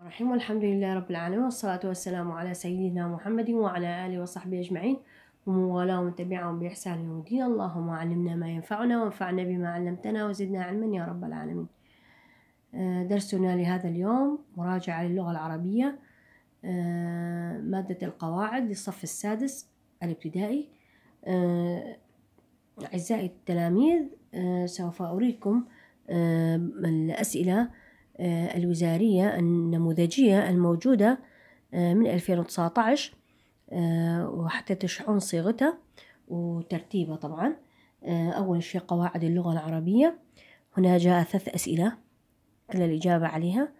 الرحيم والحمد لله رب العالمين والصلاة والسلام على سيدنا محمد وعلى آله وصحبه أجمعين ومن والاهم بإحسان يوم الدين اللهم علمنا ما ينفعنا وانفعنا بما علمتنا وزدنا علما يا رب العالمين آه، درسنا لهذا اليوم مراجعة للغة العربية آه، مادة القواعد للصف السادس الابتدائي آه، أعزائي التلاميذ سوف أريكم الأسئلة آه، الوزارية النموذجية الموجودة آه، من 2019 وحتى تشحن صيغتها وترتيبها طبعا آه، أول شيء قواعد اللغة العربية هنا جاء ثلاث أسئلة كل الإجابة عليها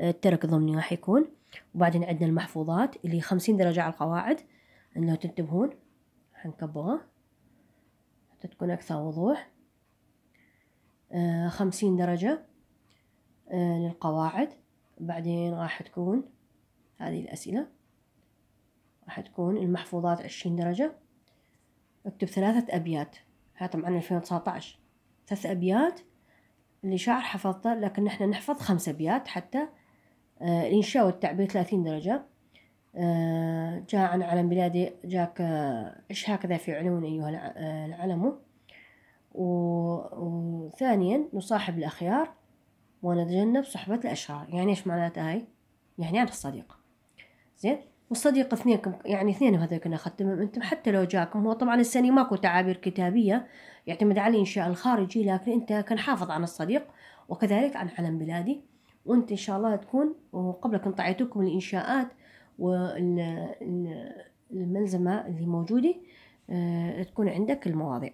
الترك ضمني راح يكون وبعدين عندنا المحفوظات اللي خمسين درجة على القواعد إنه تنتبهون حنكبرها حتى تكون أكثر وضوح خمسين درجة آه، للقواعد بعدين راح تكون هذه الأسئلة راح تكون المحفوظات عشرين درجة اكتب ثلاثة أبيات هذا طبعا ألفين وتسعطعش ثلاث أبيات اللي شعر حفظته لكن احنا نحفظ خمس أبيات حتى آه، الإنشاء والتعبير ثلاثين درجة آه، جاء عن علم بلادي جاك إيش هكذا في علون أيها العلم وثانيا نصاحب الأخيار ونتجنب صحبة الأشرار يعني إيش معناتها هاي يعني أنا الصديق زين والصديق اثنينكم يعني اثنين هذول اخذتهم انتم حتى لو جاكم هو طبعا السنه ماكو تعابير كتابيه يعتمد على الإنشاء الخارجي لكن انت كان حافظ عن الصديق وكذلك عن علم بلادي وانت ان شاء الله تكون وقبلك انطعيتكم الانشاءات والملزمه اللي موجوده آه، تكون عندك المواضيع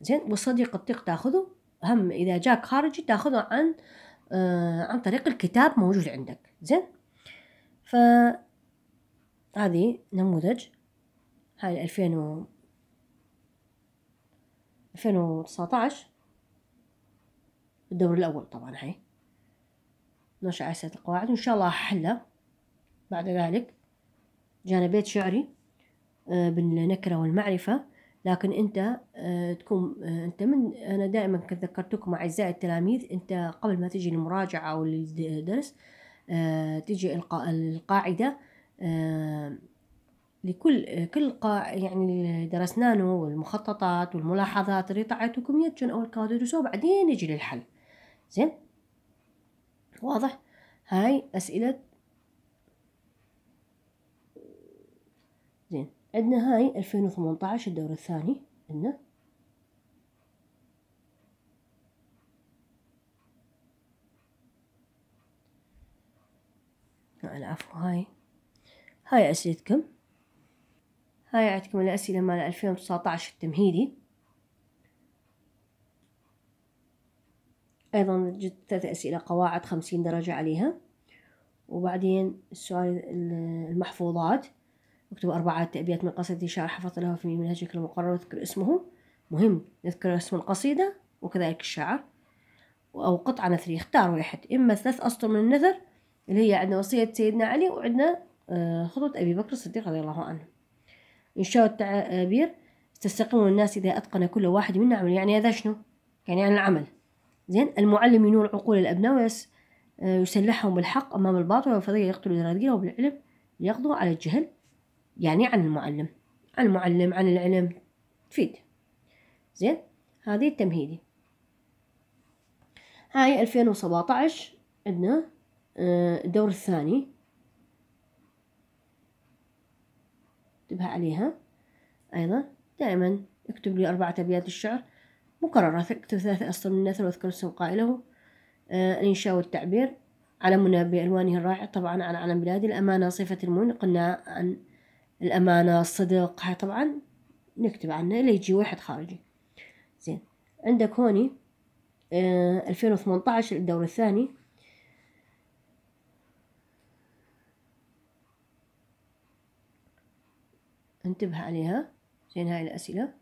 زين والصديق الطيق تاخذه هم اذا جاك خارجي تاخذه عن آه، عن طريق الكتاب موجود عندك زين ف هذه نموذج هاي 2000 و 2019 الدور الأول طبعا هاي نشر على القواعد وإن شاء الله أحله بعد ذلك جانا بيت شعري آه، بالنكرة والمعرفة لكن انت آه، تكون آه، انت من انا دائما كنت ذكرتكم اعزائي التلاميذ انت قبل ما تجي للمراجعه او للدرس آه، تجي القاعده لكل كل قا يعني درسنا له والمخططات والملاحظات اللي طعتكم يتجن اول كانوا بعدين يجي للحل زين واضح هاي اسئله زين عندنا هاي ألفين وثمنطعش الدور الثاني عندنا العفو هاي هاي أسئلتكم هاي عندكم الأسئلة مال ألفين وتسعطعش التمهيدي أيضا جد ثلاث أسئلة قواعد خمسين درجة عليها وبعدين السؤال المحفوظات اكتب أربعة أبيات من قصيدة شعر حفظت له في منهجك المقرر واذكر اسمه مهم نذكر اسم القصيدة وكذلك الشعر أو قطعة نثرية اختار واحد إما ثلاث أسطر من النثر اللي هي عندنا وصية سيدنا علي وعندنا آه، خطوة أبي بكر الصديق رضي الله عنه إنشاء التعابير تستقيم الناس إذا أتقن كل واحد منا عمل يعني هذا شنو؟ يعني عن العمل زين المعلم ينور عقول الأبناء ويسلحهم آه، بالحق أمام الباطل والفضيلة يقتل ذراريهم بالعلم ليقضوا على الجهل يعني عن المعلم عن المعلم عن العلم تفيد زين هذه التمهيدي هاي ألفين وسبعطعش عندنا آه، الدور الثاني انتبه عليها أيضا دائما اكتب لي أربعة أبيات الشعر مكررة اكتب ثلاثة أسطر من النثر واذكر اسم قائله آه الإنشاء والتعبير علمنا بألوانه الرائع طبعا على علم بلادي الأمانة صفة المؤمن قلنا عن الأمانة الصدق هاي طبعا نكتب عنها اللي يجي واحد خارجي زين عندك هوني آه، ألفين وثمنتعش الدور الثاني انتبه عليها زين هاي الأسئلة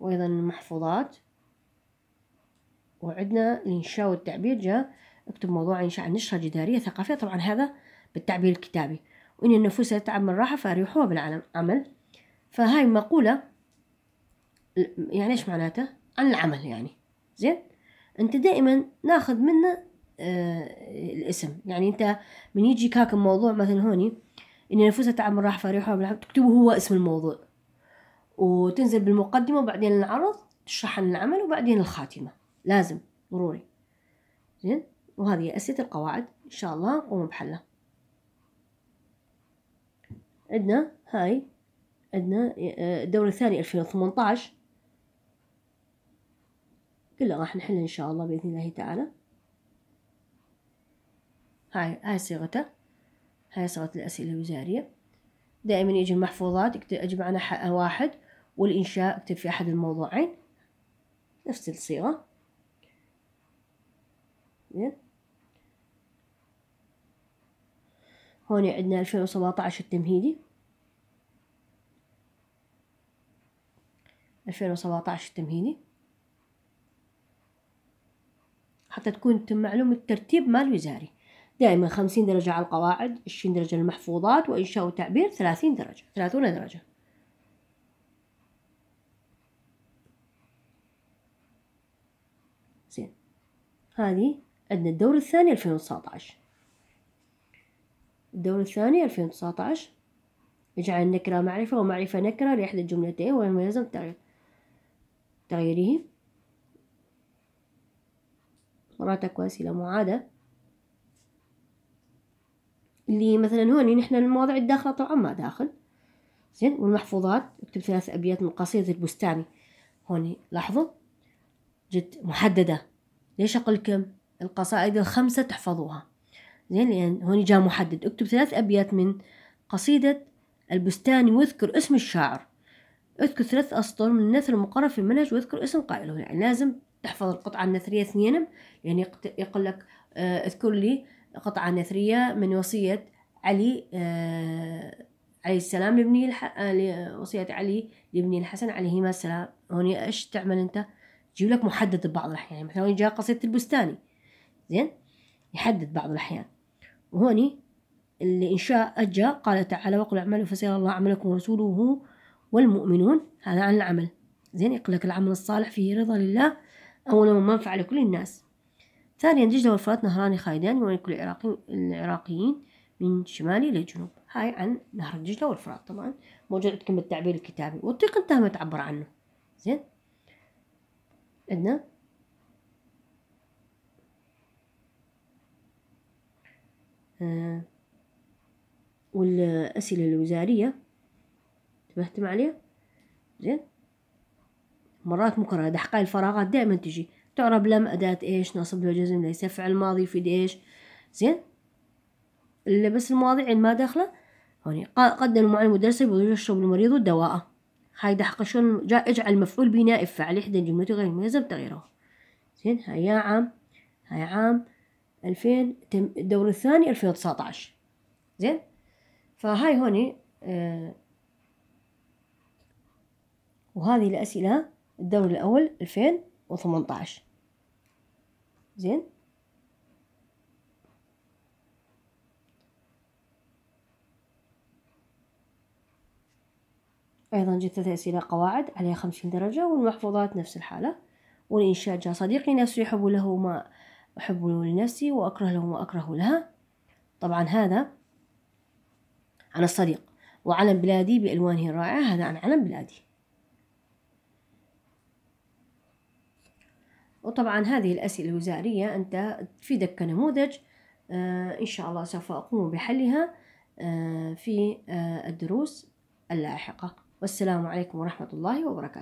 وأيضا المحفوظات وعندنا الإنشاء والتعبير جاء اكتب موضوع إنشاء نشرة جدارية ثقافية طبعا هذا بالتعبير الكتابي وإن النفوس تتعب من راحة فأريحوها بالعمل فهاي مقولة يعني إيش معناتها عن العمل يعني زين أنت دائما ناخذ منه آه الاسم يعني أنت من يجي كاك الموضوع مثلا هوني إن النفوس تتعب من راحة فأريحوها بالعمل تكتبه هو اسم الموضوع وتنزل بالمقدمة وبعدين العرض تشرح عن العمل وبعدين الخاتمة لازم ضروري زين وهذه أسئلة القواعد إن شاء الله نقوم بحلها عندنا هاي عندنا آه، الدورة الثانية ألفين وثمنتاعش كله راح نحل إن شاء الله بإذن الله تعالى هاي هاي صيغته هاي صيغة الأسئلة الوزارية دائما يجي المحفوظات اكتب أجمع أنا واحد والإنشاء اكتب في أحد الموضوعين نفس الصيغة زين هون عندنا 2017 التمهيدي 2017 التمهيدي حتى تكون معلومة الترتيب مال وزاري دائما 50 درجة على القواعد 20 درجة المحفوظات وإنشاء وتعبير 30 درجة 30 درجة زين هذه عندنا الدور الثاني 2019 الدور الثاني ألفين اجعل النكرة معرفة ومعرفة نكرة لإحدى الجملتين وما يلزم تغيير تغييره مراتك وأسئلة معادة اللي مثلا هوني نحن المواضيع الداخلة طبعا ما داخل زين والمحفوظات اكتب ثلاث أبيات من قصيدة البستاني هوني لاحظوا جد محددة ليش أقول لكم القصائد الخمسة تحفظوها زين لأن هون جاء محدد اكتب ثلاث أبيات من قصيدة البستاني واذكر اسم الشاعر اذكر ثلاث أسطر من النثر المقرر في المنهج واذكر اسم قائله يعني لازم تحفظ القطعة النثرية اثنين يعني يقول لك آه، اذكر لي قطعة نثرية من وصية علي آه، عليه السلام لابنه الح... آه، وصية علي لابنه الحسن عليهما السلام هون ايش تعمل انت تجيب لك محدد ببعض الأحيان يعني مثلا جاء قصيدة البستاني زين يحدد بعض الأحيان وهوني الإنشاء أجى قال تعالى وقل اعملوا فسيرى الله عملكم ورسوله والمؤمنون هذا عن العمل زين يقول لك العمل الصالح فيه رضا لله أولا ومنفعة لكل الناس ثانيا دجلة والفرات نهران خالدان يملك كل العراقي العراقيين من شمال إلى جنوب هاي عن نهر دجلة والفرات طبعا موجود عندكم بالتعبير الكتابي والطريق انتهى ما تعبر عنه زين عندنا آه. والأسئلة الوزارية انتبهتم عليها زين مرات مكرهة دحقاء الفراغات دائما تجي تعرب لم أداة إيش نصب له جزم ليس فعل ماضي يفيد إيش زين اللي بس المواضيع ما داخلة هوني قدم المعلم الدرس يشرب المريض الدواء هاي دحقة شلون اجعل مفعول بناء فعل إحدى جملته غير مميزة بتغيره زين هيا عام هاي عام 2000 الدور الثاني 2019 زين فهاي هوني آه وهذه الأسئلة الدور الأول 2018 زين أيضا جت ثلاث أسئلة قواعد عليها خمسين درجة والمحفوظات نفس الحالة والإنشاء جاء صديقي نفسه يحب له ما أحب لنفسي وأكره لهم وأكره لها طبعا هذا عن الصديق وعلم بلادي بألوانه الرائعة هذا عن علم بلادي وطبعا هذه الأسئلة الوزارية أنت تفيدك كنموذج آه إن شاء الله سوف أقوم بحلها آه في آه الدروس اللاحقة والسلام عليكم ورحمة الله وبركاته